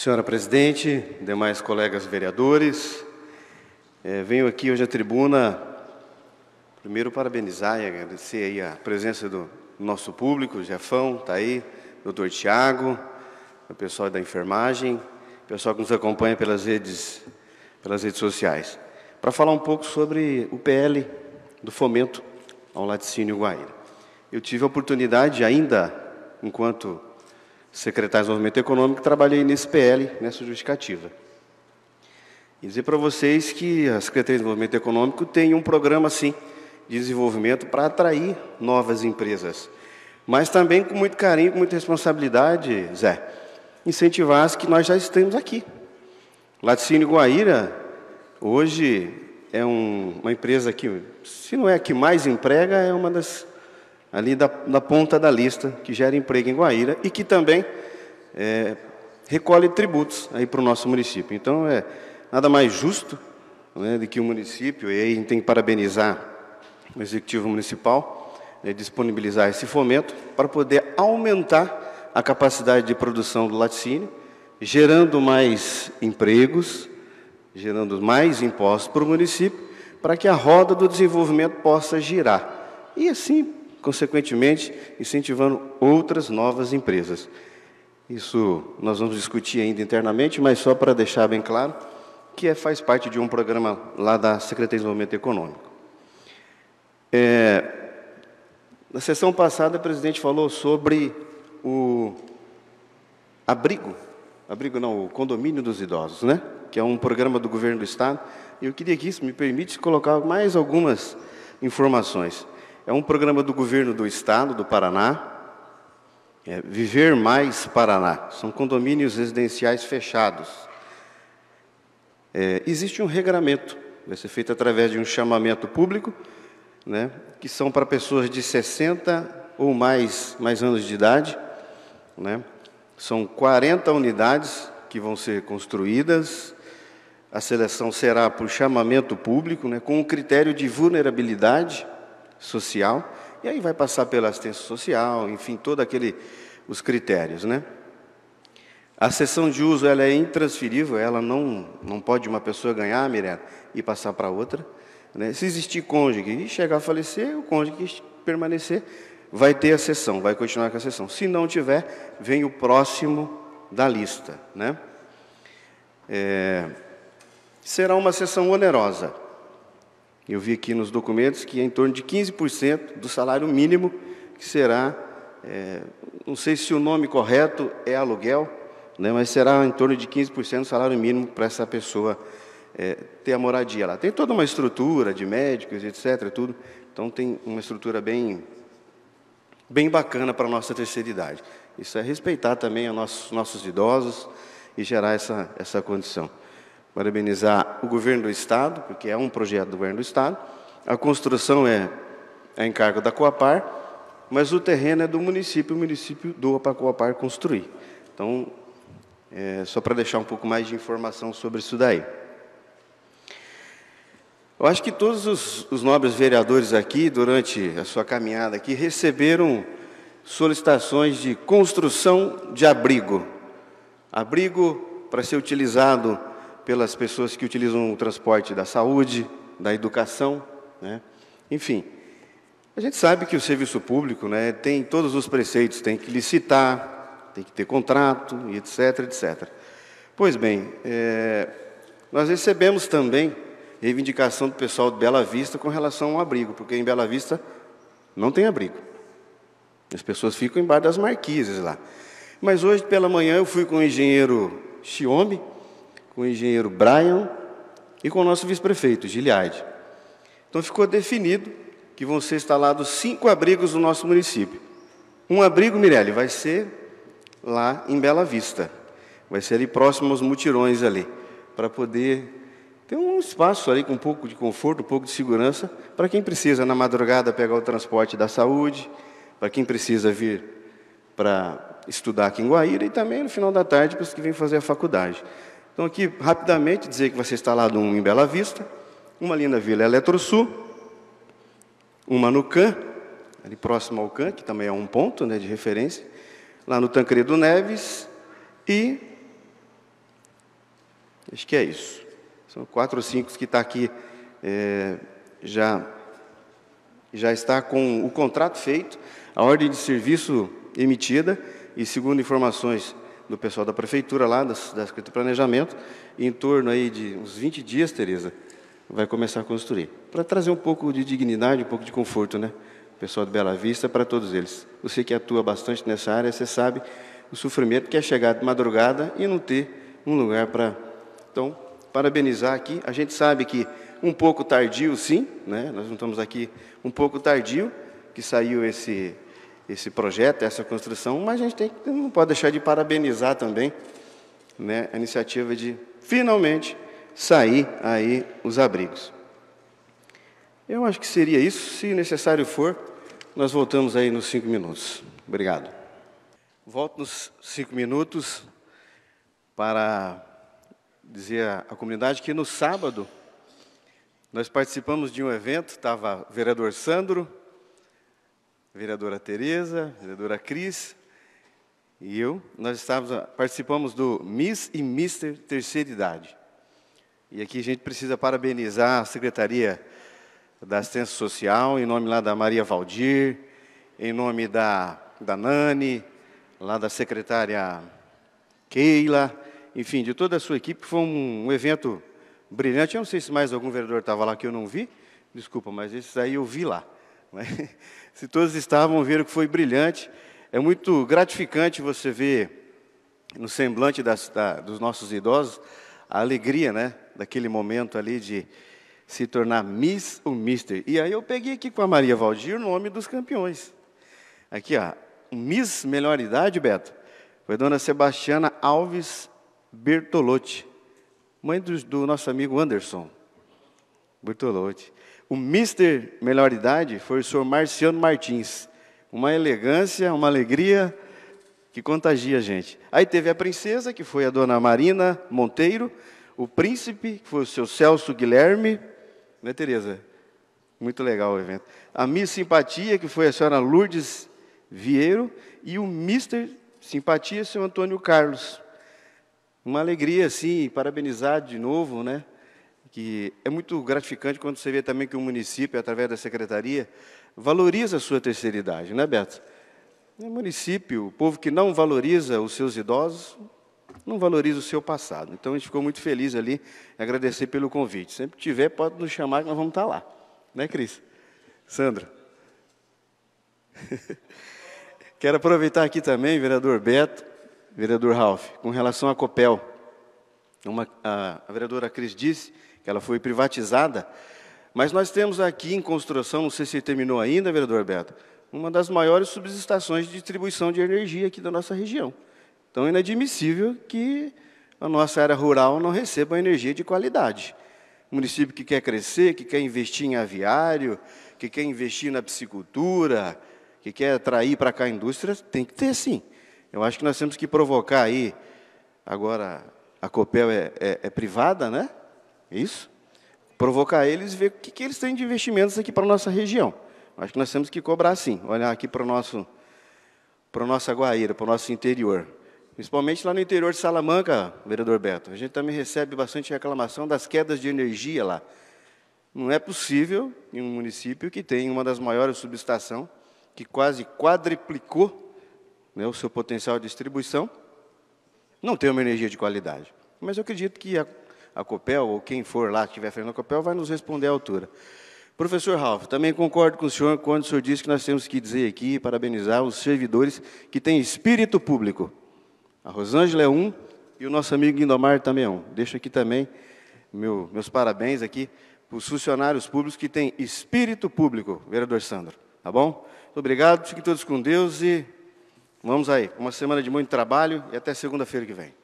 Senhora presidente, demais colegas vereadores, eh, venho aqui hoje à tribuna primeiro parabenizar e agradecer aí a presença do nosso público, Jefão, está aí, doutor Tiago, o pessoal da enfermagem, o pessoal que nos acompanha pelas redes, pelas redes sociais, para falar um pouco sobre o PL do fomento ao laticínio Guaíra. Eu tive a oportunidade ainda, enquanto secretário de Desenvolvimento Econômico, trabalhei nesse PL, nessa justificativa. E dizer para vocês que a Secretaria de Desenvolvimento Econômico tem um programa, sim, de desenvolvimento para atrair novas empresas. Mas também com muito carinho, com muita responsabilidade, Zé, incentivar as que nós já estamos aqui. Laticínio Guaíra, hoje, é um, uma empresa que, se não é a que mais emprega, é uma das ali da, da ponta da lista, que gera emprego em Guaíra e que também é, recolhe tributos aí para o nosso município. Então, é nada mais justo né, que o município, e aí a gente tem que parabenizar o Executivo Municipal, né, disponibilizar esse fomento para poder aumentar a capacidade de produção do laticínio, gerando mais empregos, gerando mais impostos para o município, para que a roda do desenvolvimento possa girar. E assim consequentemente, incentivando outras novas empresas. Isso nós vamos discutir ainda internamente, mas só para deixar bem claro que é, faz parte de um programa lá da Secretaria de Desenvolvimento Econômico. É, na sessão passada, o presidente falou sobre o abrigo, abrigo não, o condomínio dos idosos, né? que é um programa do governo do Estado. Eu queria que isso me permite colocar mais algumas informações. É um programa do governo do estado do Paraná, é Viver Mais Paraná. São condomínios residenciais fechados. É, existe um regramento, vai ser feito através de um chamamento público, né, que são para pessoas de 60 ou mais, mais anos de idade. Né? São 40 unidades que vão ser construídas. A seleção será por chamamento público, né, com o critério de vulnerabilidade social, e aí vai passar pela assistência social, enfim, todo aquele os critérios, né? A sessão de uso ela é intransferível, ela não, não pode uma pessoa ganhar, Mireta, e passar para outra. Né? Se existir cônjuge e chegar a falecer, o cônjuge permanecer vai ter a sessão, vai continuar com a sessão. Se não tiver, vem o próximo da lista. Né? É, será uma sessão onerosa. Eu vi aqui nos documentos que é em torno de 15% do salário mínimo, que será, é, não sei se o nome correto é aluguel, né, mas será em torno de 15% do salário mínimo para essa pessoa é, ter a moradia lá. Tem toda uma estrutura de médicos, etc., tudo. Então tem uma estrutura bem, bem bacana para a nossa terceira idade. Isso é respeitar também os nossos, nossos idosos e gerar essa, essa condição. Parabenizar o governo do Estado, porque é um projeto do governo do Estado. A construção é a é encargo da Coapar, mas o terreno é do município, o município doa para a Coapar construir. Então, é, só para deixar um pouco mais de informação sobre isso daí. Eu acho que todos os, os, nobres vereadores aqui, durante a sua caminhada aqui, receberam solicitações de construção de abrigo. Abrigo para ser utilizado pelas pessoas que utilizam o transporte da saúde, da educação, né? enfim. A gente sabe que o serviço público né, tem todos os preceitos, tem que licitar, tem que ter contrato, etc, etc. Pois bem, é, nós recebemos também reivindicação do pessoal de Bela Vista com relação ao abrigo, porque em Bela Vista não tem abrigo. As pessoas ficam embaixo das marquises lá. Mas hoje pela manhã eu fui com o engenheiro Chiome, com o engenheiro Brian e com o nosso vice-prefeito, Giliade. Então ficou definido que vão ser instalados cinco abrigos no nosso município. Um abrigo, Mirelle, vai ser lá em Bela Vista. Vai ser ali próximo aos mutirões ali, para poder ter um espaço ali com um pouco de conforto, um pouco de segurança, para quem precisa na madrugada pegar o transporte da saúde, para quem precisa vir para estudar aqui em Guaíra e também no final da tarde para os que vêm fazer a faculdade. Então, aqui, rapidamente, dizer que vai ser instalado um em Bela Vista, uma linda Vila, Vila Eletrosul, uma no CAN, ali próximo ao CAN, que também é um ponto né, de referência, lá no Tancredo Neves, e acho que é isso. São quatro ou cinco que está aqui é, já já está com o contrato feito, a ordem de serviço emitida e, segundo informações do pessoal da prefeitura lá, da, da Secretaria de Planejamento, e em torno aí de uns 20 dias, Tereza, vai começar a construir. Para trazer um pouco de dignidade, um pouco de conforto, né? O pessoal de Bela Vista, para todos eles. Você que atua bastante nessa área, você sabe o sofrimento que é chegar de madrugada e não ter um lugar para. Então, parabenizar aqui. A gente sabe que um pouco tardio, sim, né? Nós não estamos aqui um pouco tardio que saiu esse esse projeto, essa construção, mas a gente tem, não pode deixar de parabenizar também né, a iniciativa de finalmente sair aí os abrigos. Eu acho que seria isso. Se necessário for, nós voltamos aí nos cinco minutos. Obrigado. Volto nos cinco minutos para dizer à comunidade que no sábado nós participamos de um evento, estava o vereador Sandro, vereadora Tereza, vereadora Cris e eu, nós estávamos, ah, participamos do Miss e Mister Terceira Idade. E aqui a gente precisa parabenizar a Secretaria da Assistência Social, em nome lá da Maria Valdir, em nome da, da Nani, lá da secretária Keila, enfim, de toda a sua equipe. Foi um, um evento brilhante. Eu não sei se mais algum vereador estava lá que eu não vi, desculpa, mas esses aí eu vi lá. Né? Se todos estavam, viram que foi brilhante. É muito gratificante você ver no semblante das, da, dos nossos idosos a alegria, né? Daquele momento ali de se tornar Miss ou Mister. E aí eu peguei aqui com a Maria Valdir o nome dos campeões. Aqui, ó. Miss Melhor Idade, Beto, foi Dona Sebastiana Alves Bertolotti, mãe do, do nosso amigo Anderson Bertolotti. O Mister Melhor Idade foi o senhor Marciano Martins. Uma elegância, uma alegria que contagia a gente. Aí teve a princesa, que foi a dona Marina Monteiro, o príncipe, que foi o seu Celso Guilherme, né, Tereza? Muito legal o evento. A Miss Simpatia, que foi a senhora Lourdes Vieiro, e o Mister Simpatia, seu Antônio Carlos. Uma alegria, sim, parabenizar de novo, né? que é muito gratificante quando você vê também que o município, através da secretaria, valoriza a sua terceira idade, né, é, Beto? O município, o povo que não valoriza os seus idosos, não valoriza o seu passado. Então a gente ficou muito feliz ali, agradecer pelo convite. Sempre que tiver, pode nos chamar que nós vamos estar lá. Né, Cris? Sandra? Quero aproveitar aqui também, vereador Beto, vereador Ralph, com relação à COPEL. Uma, a, a vereadora Cris disse que ela foi privatizada, mas nós temos aqui em construção, não sei se terminou ainda, vereador Beto, uma das maiores subestações de distribuição de energia aqui da nossa região. Então, é inadmissível que a nossa área rural não receba energia de qualidade. O município que quer crescer, que quer investir em aviário, que quer investir na piscicultura, que quer atrair para cá a indústria, tem que ter sim. Eu acho que nós temos que provocar aí, agora, a Copel é, é, é privada, né? É isso. Provocar eles e ver o que, que eles têm de investimentos aqui para a nossa região. Acho que nós temos que cobrar sim, olhar aqui para o nosso para a nossa Guaíra, para o nosso interior. Principalmente lá no interior de Salamanca, vereador Beto. A gente também recebe bastante reclamação das quedas de energia lá. Não é possível em um município que tem uma das maiores subestações que quase quadriplicou né, o seu potencial de distribuição, não tem uma energia de qualidade. Mas eu acredito que a, a Copel, ou quem for lá que estiver fazendo a Copel, vai nos responder à altura. Professor Ralf, também concordo com o senhor quando o senhor disse que nós temos que dizer aqui e parabenizar os servidores que têm espírito público. A Rosângela é um e o nosso amigo Guindomar também é um. Deixo aqui também meu, meus parabéns aqui para os funcionários públicos que têm espírito público, vereador Sandro. Tá bom? Muito obrigado, fiquem todos com Deus e Vamos aí, uma semana de muito trabalho e até segunda-feira que vem.